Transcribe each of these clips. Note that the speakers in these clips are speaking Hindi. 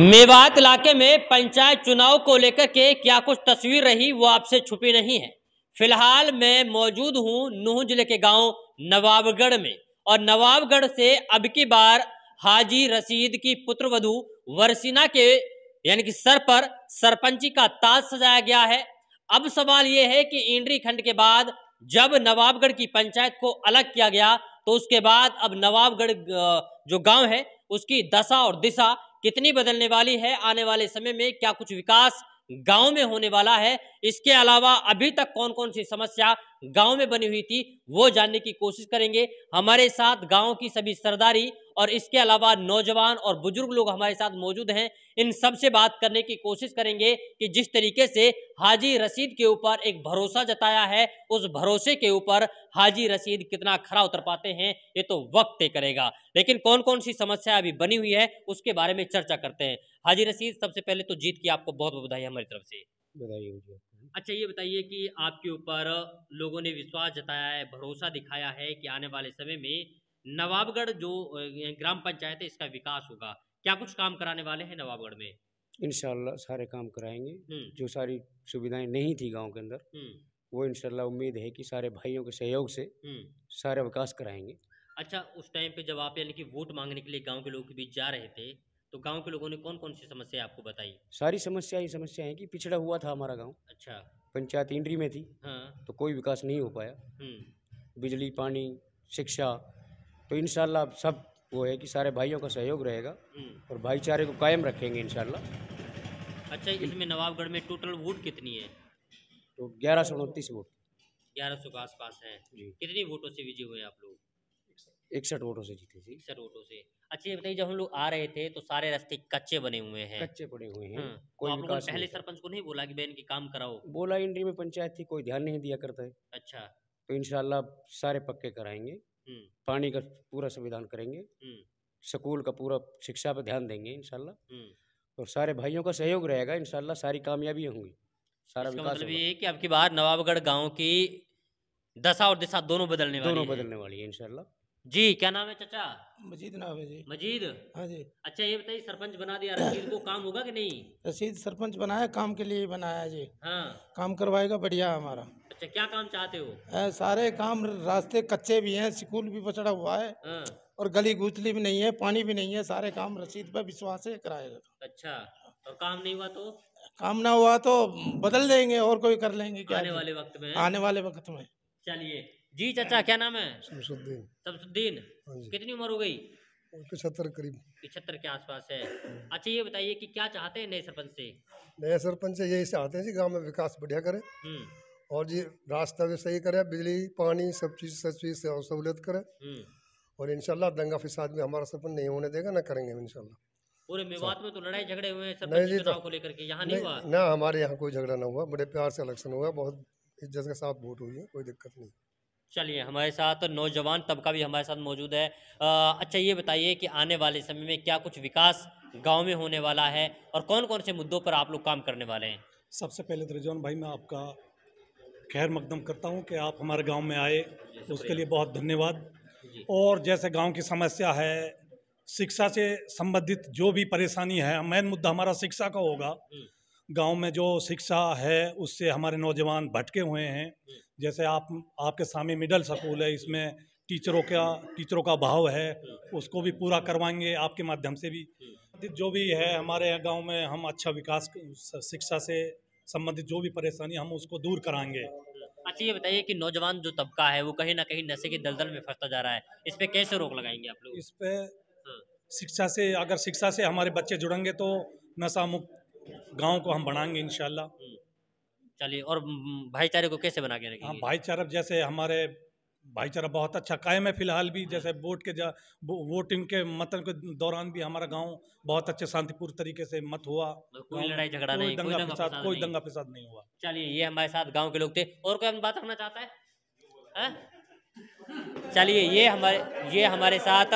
मेवात इलाके में पंचायत चुनाव को लेकर के क्या कुछ तस्वीर रही वो आपसे छुपी नहीं है फिलहाल मैं मौजूद हूँ नूह जिले के गांव नवाबगढ़ में और नवाबगढ़ से अब की बार हाजी रसीद की वधु वर्सीना के यानी कि सर पर सरपंची का ताज सजाया गया है अब सवाल ये है कि इंडरी खंड के बाद जब नवाबगढ़ की पंचायत को अलग किया गया तो उसके बाद अब नवाबगढ़ जो गाँव है उसकी दशा और दिशा कितनी बदलने वाली है आने वाले समय में क्या कुछ विकास गांव में होने वाला है इसके अलावा अभी तक कौन कौन सी समस्या गांव में बनी हुई थी वो जानने की कोशिश करेंगे हमारे साथ गांव की सभी सरदारी और इसके अलावा नौजवान और बुजुर्ग लोग हमारे साथ मौजूद हैं इन सब से बात करने की कोशिश करेंगे कि जिस तरीके से हाजी रसीद के ऊपर एक भरोसा जताया है उस भरोसे के ऊपर हाजी रसीद कितना खरा उतर पाते हैं ये तो वक्त तय करेगा लेकिन कौन कौन सी समस्या अभी बनी हुई है उसके बारे में चर्चा करते हैं हाजी रसीद सबसे पहले तो जीत की आपको बहुत बहुत बधाई हमारी तरफ से अच्छा ये बताइए कि आपके ऊपर लोगों ने विश्वास जताया है भरोसा दिखाया है कि आने वाले समय में नवाबगढ़ जो ग्राम पंचायत है इसका विकास होगा क्या कुछ काम कराने वाले हैं नवाबगढ़ में इनशाला सारे काम कराएंगे हम्म। जो सारी सुविधाएं नहीं थी गांव के अंदर हम्म। वो इनशाला उम्मीद है कि सारे भाइयों के सहयोग से हम्म। सारा विकास कराएंगे अच्छा उस टाइम पे जब आप यानी कि वोट मांगने के लिए गांव के लोगों के बीच जा रहे थे तो गांव के लोगों ने कौन कौन सी समस्या आपको बताई सारी समस्या ही समस्या है की पिछड़ा हुआ था हमारा गाँव अच्छा पंचायत इंड्री में थी हाँ। तो कोई विकास नहीं हो पाया बिजली पानी शिक्षा तो इन सब वो है कि सारे भाइयों का सहयोग रहेगा हम्म। और भाईचारे को कायम रखेंगे इन अच्छा इसमें नवाबगढ़ में टोटल वोट कितनी है तो ग्यारह सौ उनतीस वोट ग्यारह सौ के आसपास है कितनी वोटों से विजय हुए आप लोग इकसठ वोटों से जीते थे इकसठ वोटों से अच्छा ये बताइए जब हम लोग आ रहे थे तो सारे रास्ते कच्चे बने हुए हैं कच्चे पड़े हुए हैं हाँ, तो कोई तो आप पहले सरपंच को नहीं बोला कि बहन के काम कराओ बोला इंडी में पंचायत थी कोई ध्यान नहीं दिया करता है अच्छा तो इनशाला सारे पक्के कराएंगे हम्म। पानी का पूरा संविधान करेंगे हम्म। स्कूल का पूरा शिक्षा पर ध्यान देंगे इनशाला हम्म। और सारे भाइयों का सहयोग रहेगा इनशाला सारी कामयाबी होंगी सारा विकास मतलब ये कि आपकी बार नवाबगढ़ गांव की दशा और दिशा दोनों बदलने दोनों बदलने वाली है इनशाला जी क्या नाम है चाचा मजीद नाम है जी मजीद हाँ जी अच्छा ये बताइए सरपंच बना दिया रशीद को काम होगा कि नहीं रशीद सरपंच बनाया काम के लिए बनाया जी हाँ काम करवाएगा बढ़िया हमारा अच्छा क्या काम चाहते हो आ, सारे काम रास्ते कच्चे भी हैं स्कूल भी पचड़ा हुआ है हाँ। और गली गुतली भी नहीं है पानी भी नहीं है सारे काम रसीद पर विश्वास से कराएगा अच्छा और काम नहीं हुआ तो काम ना हुआ तो बदल देंगे और कोई कर लेंगे आने वाले वक्त में आने वाले वक्त में चलिए जी चाचा क्या नाम है शमसुद्दीन शमसुद्दीन हाँ कितनी उम्र हो गई पचहत्तर करीब पिछहत्तर के आसपास है अच्छा ये बताइए कि क्या चाहते हैं नए सरपंच से नए सरपंच से यही चाहते हैं कि गांव में विकास बढ़िया करे हम्म। और जी रास्ता भी सही करे बिजली पानी सब चीज सब चीज और सहूलियत करे हम्म। और इनशाला दंगा फिसाद में हमारा सरपंच नहीं होने देगा ना करेंगे इनशाला पूरे मेवात में तो लड़ाई झगड़े हुए हैं नहीं तो को लेकर के यहाँ नहीं हुआ ना हमारे यहाँ कोई झगड़ा ना हुआ बड़े प्यार से इलेक्शन हुआ बहुत इज्जत के साथ वोट हुई है कोई दिक्कत नहीं चलिए हमारे साथ नौजवान तबका भी हमारे साथ मौजूद है आ, अच्छा ये बताइए कि आने वाले समय में क्या कुछ विकास गांव में होने वाला है और कौन कौन से मुद्दों पर आप लोग काम करने वाले हैं सबसे पहले तो रिजवान भाई मैं आपका खैर मकदम करता हूँ कि आप हमारे गाँव में आए उसके लिए बहुत धन्यवाद और जैसे गाँव की समस्या है शिक्षा से संबंधित जो भी परेशानी है मेन मुद्दा हमारा शिक्षा का होगा गांव में जो शिक्षा है उससे हमारे नौजवान भटके हुए हैं जैसे आप आपके सामने मिडल स्कूल है इसमें टीचरों का टीचरों का भाव है उसको भी पूरा करवाएंगे आपके माध्यम से भी जो भी है हमारे गांव में हम अच्छा विकास शिक्षा से संबंधित जो भी परेशानी हम उसको दूर कराएंगे अच्छा ये बताइए कि नौजवान जो तबका है वो कहीं ना कहीं नशे की दलदल में फंसता जा रहा है इस पर कैसे रोक लगाएंगे आप लोग इस पर हाँ। शिक्षा से अगर शिक्षा से हमारे बच्चे जुड़ेंगे तो नशा मुक्त गाँव को हम बनाएंगे इनशाला हम्म। चलिए और भाईचारे को कैसे बना के रखें हाँ भाईचारा जैसे हमारे भाईचारा बहुत अच्छा कायम है फिलहाल भी जैसे हाँ। वोट के जा वोटिंग के मतन के दौरान भी हमारा गांव बहुत अच्छे शांतिपूर्ण तरीके से मत हुआ मतलब कोई लड़ाई झगड़ा नहीं दंगा कोई दंगा फिसाद नहीं हुआ चलिए ये हमारे साथ गांव के लोग थे और कोई बात करना चाहता है हाँ? चलिए ये हमारे ये हमारे साथ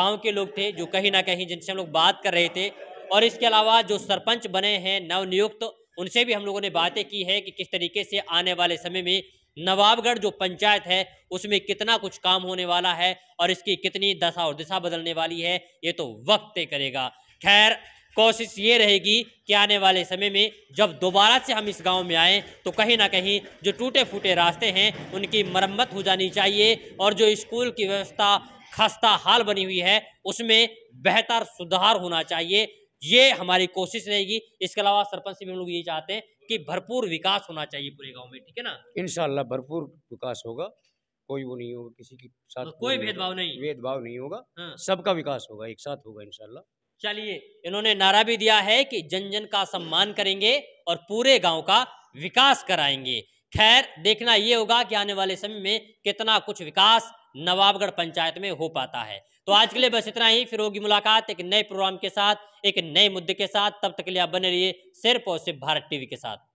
गाँव के लोग थे जो कहीं ना कहीं जिनसे हम लोग बात कर रहे थे और इसके अलावा जो सरपंच बने हैं नवनियुक्त उनसे भी हम लोगों ने बातें की है कि किस तरीके से आने वाले समय में नवाबगढ़ जो पंचायत है उसमें कितना कुछ काम होने वाला है और इसकी कितनी दशा और दिशा बदलने वाली है ये तो वक्त तय करेगा खैर कोशिश ये रहेगी कि आने वाले समय में जब दोबारा से हम इस गांव में आएँ तो कहीं ना कहीं जो टूटे फूटे रास्ते हैं उनकी मरम्मत हो जानी चाहिए और जो स्कूल की व्यवस्था खस्ता हाल बनी हुई है उसमें बेहतर सुधार होना चाहिए ये हमारी कोशिश रहेगी इसके अलावा सरपंच से भी हम लोग ये चाहते हैं कि भरपूर विकास होना चाहिए पूरे गांव में ठीक है ना इनशाला भरपूर विकास होगा कोई वो नहीं होगा किसी के साथ तो कोई भेदभाव नहीं भेदभाव नहीं होगा हाँ। सबका विकास होगा एक साथ होगा इनशाला चलिए इन्होंने नारा भी दिया है कि जन जन का सम्मान करेंगे और पूरे गाँव का विकास कराएंगे खैर देखना ये होगा कि आने वाले समय में कितना कुछ विकास नवाबगढ़ पंचायत में हो पाता है तो आज के लिए बस इतना ही फिर होगी मुलाकात एक नए प्रोग्राम के साथ एक नए मुद्दे के साथ तब तक के लिए आप बने रहिए सिर्फ और सिर्फ भारत टीवी के साथ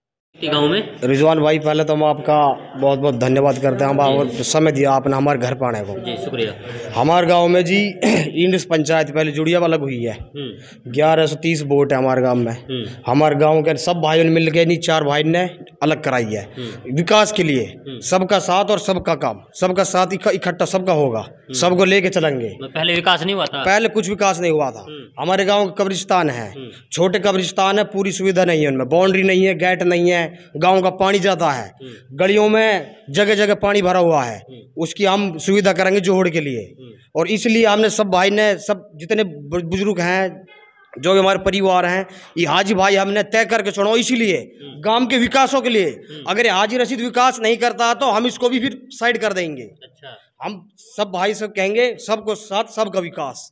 गाँव में रिजवान भाई पहले तो हम आपका बहुत बहुत धन्यवाद करते हैं हम समय दिया आपने हमारे घर पर आने को जी शुक्रिया हमारे गांव में जी इंडस पंचायत पहले जुड़िया अलग हुई है हम्म। ग्यारह सौ तीस वोट है हमारे गांव में हम्म। हमारे गांव के सब भाइयों ने के नहीं चार भाई ने अलग कराई है हम्म। विकास के लिए सबका साथ और सबका काम सबका साथ इकट्ठा सबका होगा सबको लेके चलेंगे मतलब पहले विकास नहीं हुआ था पहले कुछ विकास नहीं हुआ था हमारे गाँव का कब्रिस्तान है छोटे कब्रिस्तान है पूरी सुविधा नहीं है उनमें बाउंड्री नहीं है गेट नहीं है हैं गांव का पानी जाता है हम्म। गलियों में जगह जगह पानी भरा हुआ है हम्म। उसकी हम सुविधा करेंगे जोहड़ के लिए हम्म। और इसलिए हमने सब भाई ने सब जितने बुजुर्ग हैं जो भी हमारे परिवार हैं ये हाजी भाई हमने तय करके छोड़ो इसीलिए गांव के विकासों के लिए अगर ये हाजी रशीद विकास नहीं करता तो हम इसको भी फिर साइड कर देंगे अच्छा। हम सब भाई सब कहेंगे सबको साथ सबका विकास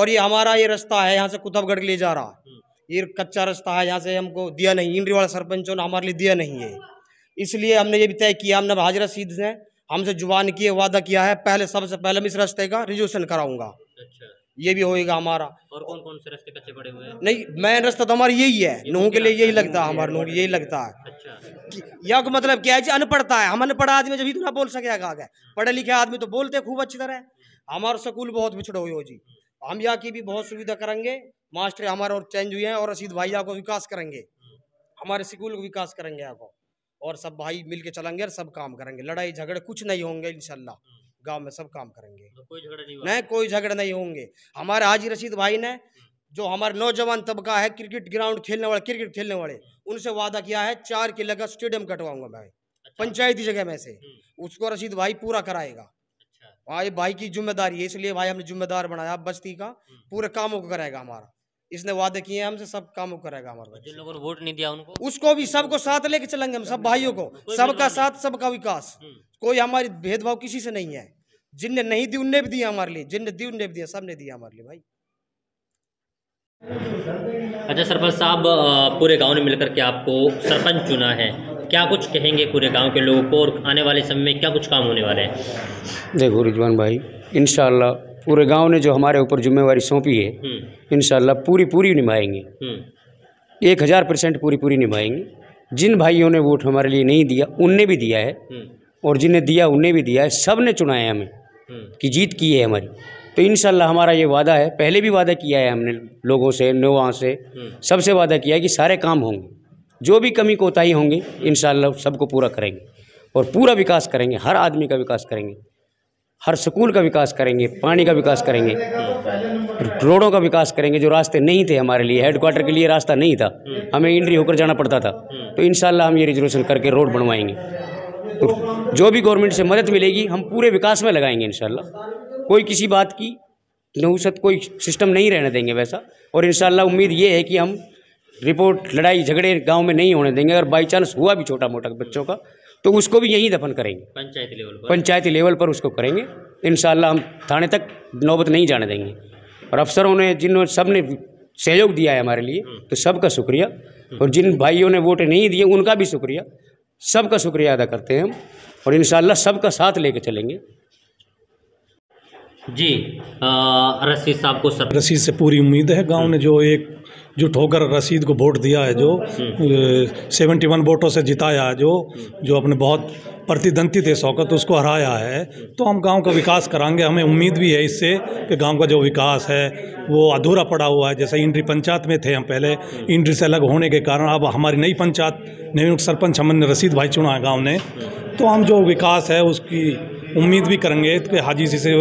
और ये हमारा ये रास्ता है यहाँ से कुतबगढ़ के लिए जा रहा ये कच्चा रास्ता है यहाँ से हमको दिया नहीं इंडरी वाला सरपंचों ने हमारे लिए दिया नहीं है इसलिए हमने ये भी तय किया हमने हाजरा सीध ने हमसे जुबान किए वादा किया है पहले सबसे पहले मैं इस रास्ते का रिजोल्यूशन कराऊंगा अच्छा ये भी होएगा हमारा और कौन कौन से रास्ते कच्चे पड़े हुए हैं नहीं मेन रास्ता तो हमारा यही है नुह तो के लिए यही लगता है हमारे नुह यही लगता है अच्छा को मतलब क्या है जी अनपढ़ता है हम अनपढ़ आदमी जब इतना बोल सकेगा आगे पढ़े लिखे आदमी तो बोलते खूब अच्छी तरह हमारा स्कूल बहुत पिछड़े हुए हो जी हम यहाँ की भी बहुत सुविधा करेंगे मास्टर हमारे और चेंज हुए हैं और रशीद भाई आपको विकास करेंगे हमारे स्कूल को विकास करेंगे यहाँ और सब भाई मिल के चलेंगे और सब काम करेंगे लड़ाई झगड़े कुछ नहीं होंगे इनशाला गांव में सब काम करेंगे तो कोई झगड़े नहीं नहीं कोई झगड़े नहीं होंगे हमारे हाजी रशीद भाई ने जो हमारे नौजवान तबका है क्रिकेट ग्राउंड खेलने वाले क्रिकेट खेलने वाले उनसे वादा किया है चार किले का स्टेडियम कटवाऊंगा मैं अच्छा। पंचायती जगह में से हम्म। उसको रशीद भाई पूरा कराएगा भाई भाई की जिम्मेदारी है इसलिए भाई हमने जिम्मेदार बनाया बस्ती का हम्म। पूरे कामों को करेगा हमारा इसने वादे किए हैं हमसे सब कामों करेगा हमारा जिन लोगों ने वोट नहीं दिया उनको उसको भी सबको साथ लेके चलेंगे हम सब भाइयों को सबका साथ सबका विकास हम्म। कोई हमारी भेदभाव किसी से नहीं है जिनने नहीं दी उनने भी दिया हमारे लिए जिनने दी उनने भी दिया सबने दिया हमारे लिए भाई अच्छा सरपंच साहब पूरे गांव ने मिलकर के आपको सरपंच चुना है क्या कुछ कहेंगे पूरे गांव के लोगों को और आने वाले समय में क्या कुछ काम होने वाले हैं देखो रिजवान भाई इन पूरे गांव ने जो हमारे ऊपर जिम्मेवारी सौंपी है हम्म। इन पूरी पूरी निभाएंगे हम्म। एक हज़ार परसेंट पूरी पूरी निभाएंगे जिन भाइयों ने वोट हमारे लिए नहीं दिया उनने भी दिया है हम्म। और जिन्हें दिया उनने भी दिया है सब ने चुना है हमें कि जीत की है हमारी तो इन हमारा ये वादा है पहले भी वादा किया है हमने लोगों से नोवा से सबसे वादा किया है कि सारे काम होंगे जो भी कमी कोताही होंगी इन सबको पूरा करेंगे और पूरा विकास करेंगे हर आदमी का विकास करेंगे हर स्कूल का विकास करेंगे पानी का विकास करेंगे रोडों का विकास करेंगे जो रास्ते नहीं थे हमारे लिए हेडक्वार्टर के लिए रास्ता नहीं था हमें इंड्री होकर जाना पड़ता था तो इन हम ये रिजर्वेशन करके रोड बनवाएंगे तो जो भी गवर्नमेंट से मदद मिलेगी हम पूरे विकास में लगाएंगे इन कोई किसी बात की नहुसत कोई सिस्टम नहीं रहने देंगे वैसा और इन उम्मीद ये है कि हम रिपोर्ट लड़ाई झगड़े गांव में नहीं होने देंगे अगर बाई चांस हुआ भी छोटा मोटा बच्चों का तो उसको भी यहीं दफन करेंगे पंचायती लेवल पर पंचायती लेवल पर उसको करेंगे इन हम थाने तक नौबत नहीं जाने देंगे और अफसरों ने जिन सब ने सहयोग दिया है हमारे लिए तो सबका शुक्रिया और जिन भाइयों ने वोट नहीं दिए उनका भी शुक्रिया सबका शुक्रिया अदा करते हैं हम और इन सबका साथ ले चलेंगे जी रसीद साहब को रसीद से पूरी उम्मीद है गांव ने जो एक जुट होकर रसीद को वोट दिया है जो हम्म। सेवेंटी वन वोटों से जिताया है जो हम्म। जो अपने बहुत प्रतिद्वंदी थे शौकत उसको हराया है तो हम गांव का विकास कराएंगे हमें उम्मीद भी है इससे कि गांव का जो विकास है वो अधूरा पड़ा हुआ है जैसे इंड्री पंचायत में थे हम पहले हम्म। इंड्री से अलग होने के कारण अब हमारी नई पंचायत नए सरपंच हमने रसीद भाई चुना है गाँव ने तो हम जो विकास है उसकी उम्मीद भी करेंगे कि हाजी जी से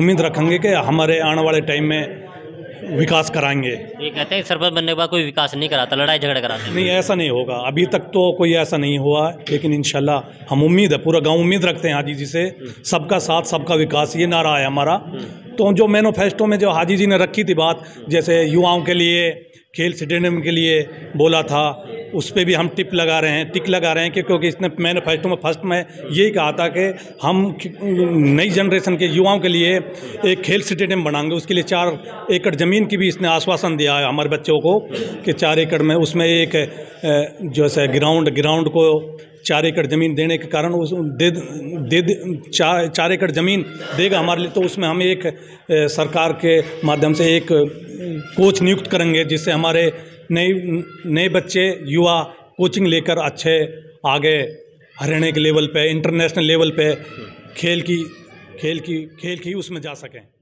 उम्मीद रखेंगे कि हमारे आने वाले टाइम में विकास कराएंगे ये कहते हैं सरपंच बनने के बाद कोई विकास नहीं कराता लड़ाई झगड़ा कराता नहीं ऐसा नहीं होगा अभी तक तो कोई ऐसा नहीं हुआ लेकिन इनशाला हम उम्मीद है पूरा गांव उम्मीद रखते हैं हाजी जी से सबका साथ सबका विकास ये नारा है हमारा तो जो मैनोफेस्टो में जो हाजी जी ने रखी थी बात जैसे युवाओं के लिए खेल स्टेडियम के लिए बोला था उस पर भी हम टिप लगा रहे हैं टिक लगा रहे हैं कि क्योंकि इसने मैनिफेस्टो तो में फर्स्ट में यही कहा था कि हम नई जनरेशन के युवाओं के लिए एक खेल स्टेडियम बनाएंगे उसके लिए चार एकड़ ज़मीन की भी इसने आश्वासन दिया है हमारे बच्चों को कि चार एकड़ में उसमें एक जो है ग्राउंड ग्राउंड को चार एकड़ ज़मीन देने के कारण उस दे दे, दे चार चार एकड़ ज़मीन देगा हमारे लिए तो उसमें हम एक सरकार के माध्यम से एक कोच नियुक्त करेंगे जिससे हमारे नए नए बच्चे युवा कोचिंग लेकर अच्छे आगे हरियाणा के लेवल पे इंटरनेशनल लेवल पे खेल की खेल की खेल की उसमें जा सकें